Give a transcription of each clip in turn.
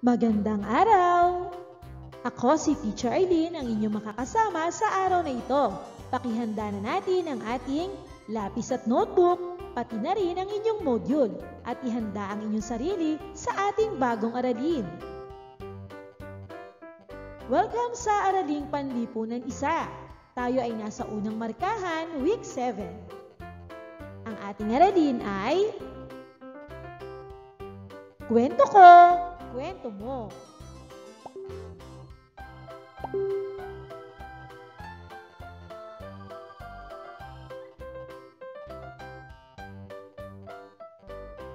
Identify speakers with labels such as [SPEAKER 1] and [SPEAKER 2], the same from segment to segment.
[SPEAKER 1] Magandang araw! Ako si Teacher Aileen ang inyong makakasama sa araw na ito. Pakihanda na natin ang ating lapis at notebook, pati na rin ang inyong module at ihanda ang inyong sarili sa ating bagong aralin. Welcome sa Araling Panlipunan Isa. Tayo ay nasa unang markahan, Week 7. Ang ating aralin ay Kwento ko kwento mo.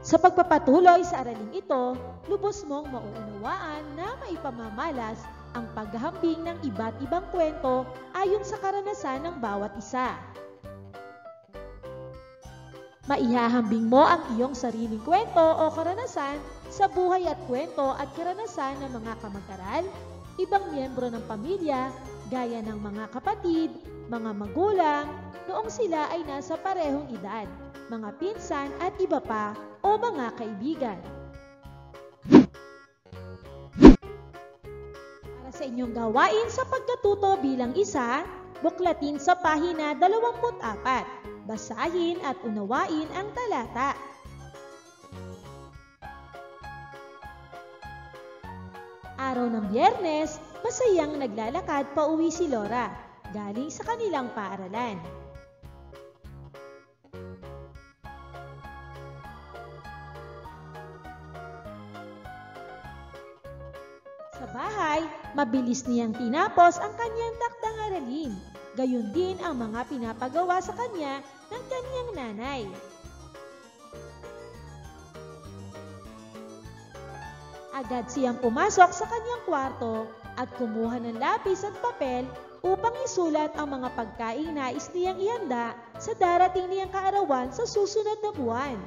[SPEAKER 1] Sa pagpapatuloy sa araling ito, lubos mong mauunawaan na maipamamalas ang paghahambing ng iba't ibang kwento ayon sa karanasan ng bawat isa. Maihahambing mo ang iyong sariling kwento o karanasan sa buhay at kwento at karanasan ng mga kamag-aral, ibang miyembro ng pamilya, gaya ng mga kapatid, mga magulang, noong sila ay nasa parehong edad, mga pinsan at iba pa o mga kaibigan. Para sa inyong gawain sa pagkatuto bilang isa, buklatin sa pahina 24. Basahin at unawain ang talata. Araw ng biyernes, masayang naglalakad pa uwi si Laura galing sa kanilang paaralan. Sa bahay, mabilis niyang tinapos ang kanyang takdang aralin. Gayon din ang mga pinapagawa sa kanya ng kanyang nanay. Agad siyang pumasok sa kanyang kwarto at kumuha ng lapis at papel upang isulat ang mga pagkain nais niyang ihanda sa darating niyang kaarawan sa susunod na buwan.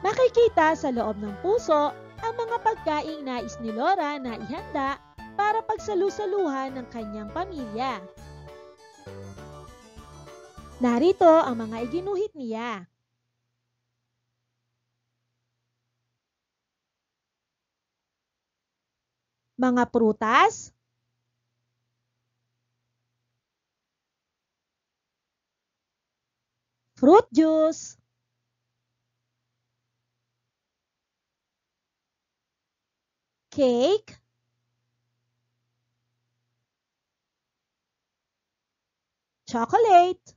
[SPEAKER 1] Makikita sa loob ng puso ang mga pagkain nais ni Laura na ihanda para pagsalusaluhan ng kanyang pamilya. Narito ang mga iginuhit niya. mga prutas, fruit juice, cake, chocolate,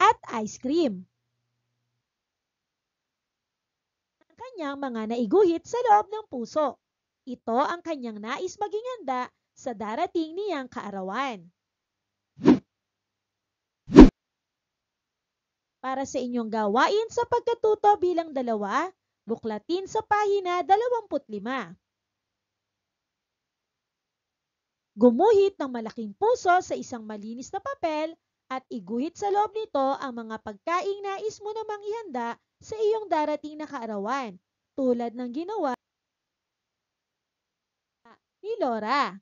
[SPEAKER 1] at ice cream. kanyang mga naiguhit sa loob ng puso. Ito ang kanyang nais maging handa sa darating niyang kaarawan. Para sa inyong gawain sa pagkatuto bilang dalawa, buklatin sa pahina 25. Gumuhit ng malaking puso sa isang malinis na papel at iguhit sa loob nito ang mga pagkaing nais mo namang ihanda sa iyong darating na kaarawan, tulad ng ginawa ni Laura.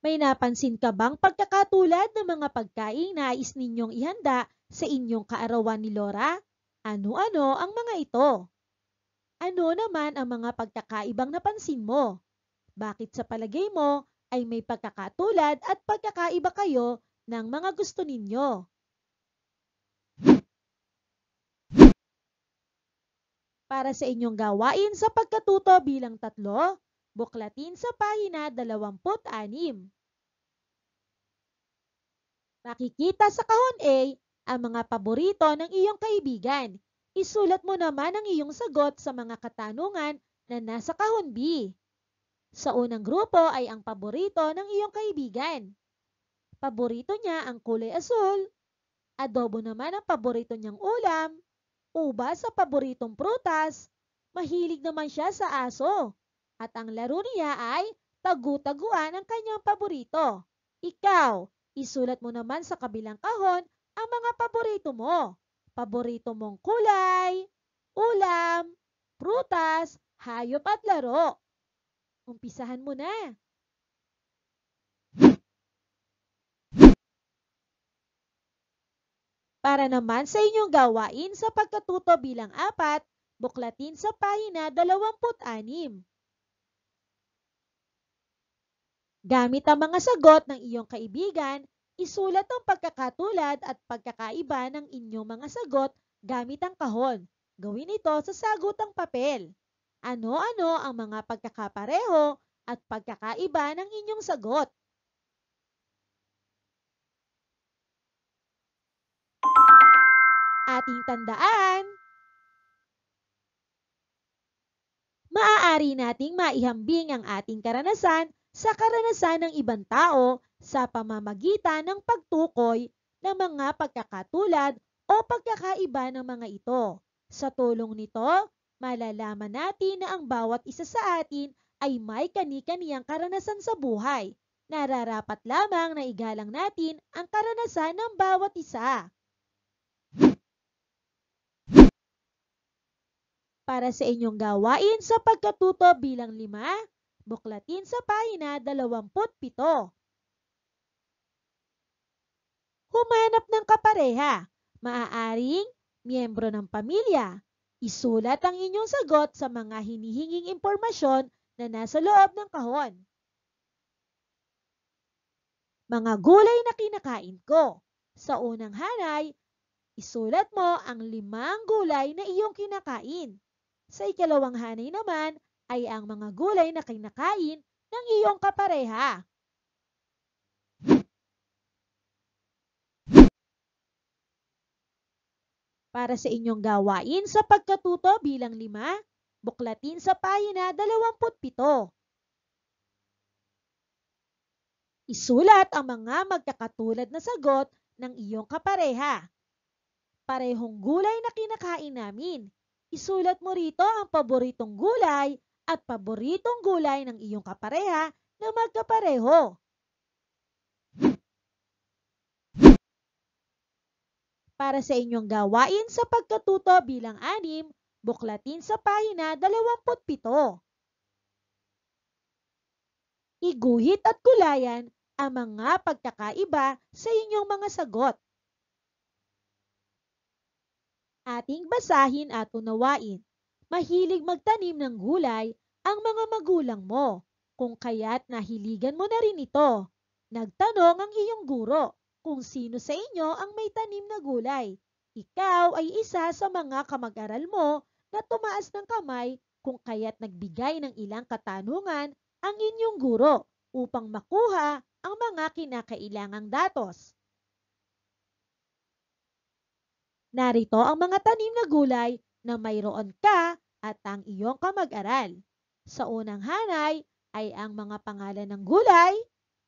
[SPEAKER 1] May napansin ka bang pagkakatulad ng mga pagkain na nais ninyong ihanda sa inyong kaarawan ni Laura? Ano-ano ang mga ito? Ano naman ang mga pagkakaibang napansin mo? Bakit sa palagay mo ay may pagkakatulad at pagkakaiba kayo ng mga gusto ninyo? para sa inyong gawain sa pagkatuto bilang tatlo, buklatin sa pahina 26. Makikita sa kahon A ang mga paborito ng iyong kaibigan. Isulat mo naman ang iyong sagot sa mga katanungan na nasa kahon B. Sa unang grupo ay ang paborito ng iyong kaibigan. Paborito niya ang kulay asul. Adobo naman ang paborito niyang ulam uba sa paboritong prutas. Mahilig naman siya sa aso. At ang laro niya ay tagu-taguan ang kanyang paborito. Ikaw, isulat mo naman sa kabilang kahon ang mga paborito mo. Paborito mong kulay, ulam, prutas, hayop at laro. Umpisahan mo na. Para naman sa inyong gawain sa pagkatuto bilang apat, buklatin sa pahina 26. Gamit ang mga sagot ng iyong kaibigan, isulat ang pagkakatulad at pagkakaiba ng inyong mga sagot gamit ang kahon. Gawin ito sa sagutang papel. Ano-ano ang mga pagkakapareho at pagkakaiba ng inyong sagot? ating tandaan, maaari nating maihambing ang ating karanasan sa karanasan ng ibang tao sa pamamagitan ng pagtukoy ng mga pagkakatulad o pagkakaiba ng mga ito. Sa tulong nito, malalaman natin na ang bawat isa sa atin ay may kani-kaniyang karanasan sa buhay. Nararapat lamang na igalang natin ang karanasan ng bawat isa. para sa inyong gawain sa pagkatuto bilang lima, buklatin sa pahina 27. Humanap ng kapareha, maaaring miyembro ng pamilya. Isulat ang inyong sagot sa mga hinihinging impormasyon na nasa loob ng kahon. Mga gulay na kinakain ko. Sa unang hanay, isulat mo ang limang gulay na iyong kinakain. Sa ikalawang hanay naman ay ang mga gulay na kinakain ng iyong kapareha. Para sa inyong gawain sa pagkatuto bilang lima, buklatin sa pahina 27. Isulat ang mga magkakatulad na sagot ng iyong kapareha. Parehong gulay na kinakain namin, Isulat mo rito ang paboritong gulay at paboritong gulay ng iyong kapareha na magkapareho. Para sa inyong gawain sa pagkatuto bilang anim, buklatin sa pahina 27. Iguhit at kulayan ang mga pagkakaiba sa inyong mga sagot ating basahin at unawain. Mahilig magtanim ng gulay ang mga magulang mo, kung kaya't nahiligan mo na rin ito. Nagtanong ang iyong guro kung sino sa inyo ang may tanim na gulay. Ikaw ay isa sa mga kamag-aral mo na tumaas ng kamay kung kaya't nagbigay ng ilang katanungan ang inyong guro upang makuha ang mga kinakailangang datos. Narito ang mga tanim na gulay na mayroon ka at ang iyong kamag-aral. Sa unang hanay ay ang mga pangalan ng gulay.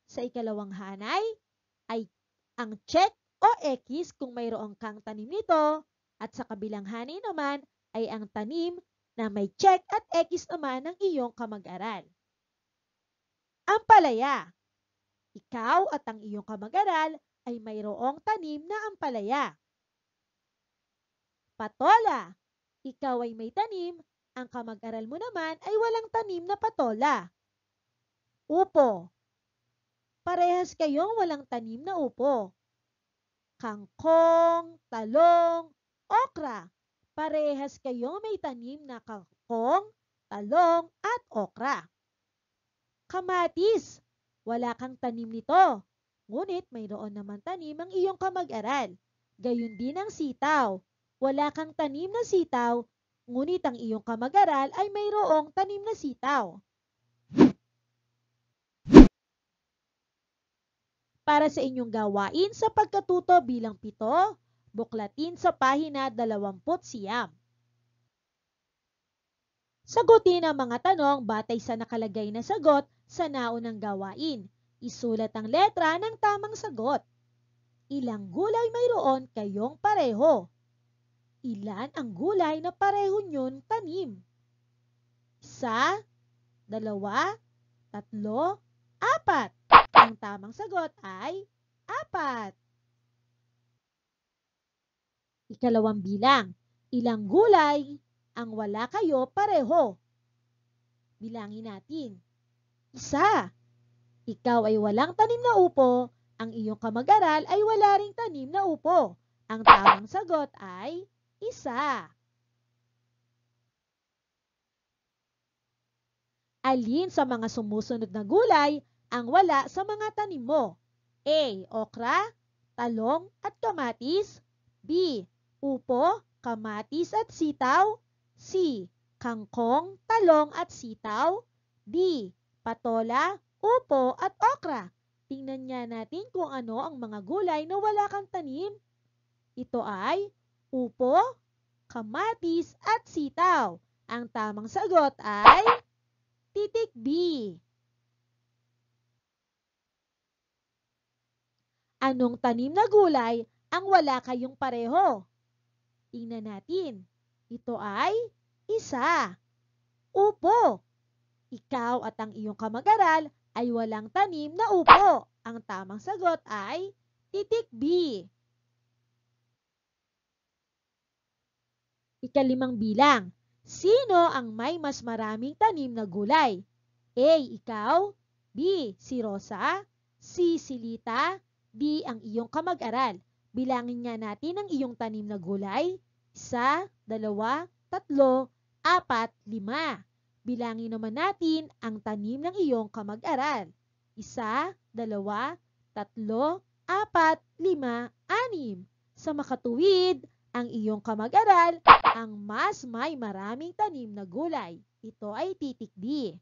[SPEAKER 1] Sa ikalawang hanay ay ang check o X kung mayroon kang tanim nito. At sa kabilang hanay naman ay ang tanim na may check at X naman ng iyong kamag-aral. Ang palaya. Ikaw at ang iyong kamag-aral ay mayroong tanim na ampalaya. Patola. Ikaw ay may tanim, ang kamag-aral mo naman ay walang tanim na patola. Upo. Parehas kayong walang tanim na upo. Kangkong, talong, okra. Parehas kayong may tanim na kangkong, talong, at okra. Kamatis. Wala kang tanim nito. Ngunit mayroon naman tanim ang iyong kamag-aral. Gayun din ang sitaw wala kang tanim na sitaw, ngunit ang iyong kamag-aral ay mayroong tanim na sitaw. Para sa inyong gawain sa pagkatuto bilang pito, buklatin sa pahina 20 siyam. Sagutin ang mga tanong batay sa nakalagay na sagot sa naunang gawain. Isulat ang letra ng tamang sagot. Ilang gulay mayroon kayong pareho? Ilan ang gulay na pareho nyon tanim? Isa, dalawa, tatlo, apat. Ang tamang sagot ay apat. Ikalawang bilang, ilang gulay ang wala kayo pareho? Bilangin natin. Isa. Ikaw ay walang tanim na upo, ang iyong kamag-aral ay wala ring tanim na upo. Ang tamang sagot ay isa. Alin sa mga sumusunod na gulay ang wala sa mga tanim mo? A. Okra, talong at kamatis. B. Upo, kamatis at sitaw. C. Kangkong, talong at sitaw. D. Patola, upo at okra. Tingnan niya natin kung ano ang mga gulay na wala kang tanim. Ito ay upo, kamatis at sitaw. Ang tamang sagot ay titik B. Anong tanim na gulay ang wala kayong pareho? Tingnan natin. Ito ay isa. Upo. Ikaw at ang iyong kamag-aral ay walang tanim na upo. Ang tamang sagot ay titik B. Ikalimang bilang, sino ang may mas maraming tanim na gulay? A. Ikaw, B. Si Rosa, C. Si Lita, D. Ang iyong kamag-aral. Bilangin nga natin ang iyong tanim na gulay. Isa, dalawa, tatlo, apat, lima. Bilangin naman natin ang tanim ng iyong kamag-aral. Isa, dalawa, tatlo, apat, lima, anim. Sa makatuwid, ang iyong kamag-aral ang mas may maraming tanim na gulay. Ito ay titikdi.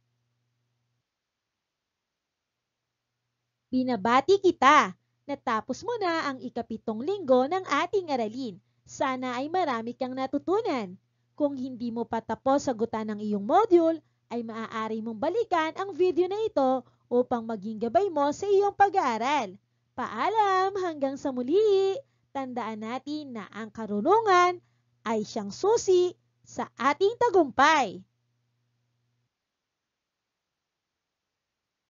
[SPEAKER 1] Binabati kita! Natapos mo na ang ikapitong linggo ng ating aralin. Sana ay marami kang natutunan. Kung hindi mo pa tapos sagutan ang iyong module, ay maaari mong balikan ang video na ito upang maging gabay mo sa iyong pag-aaral. Paalam hanggang sa muli! tandaan natin na ang karunungan ay siyang susi sa ating tagumpay.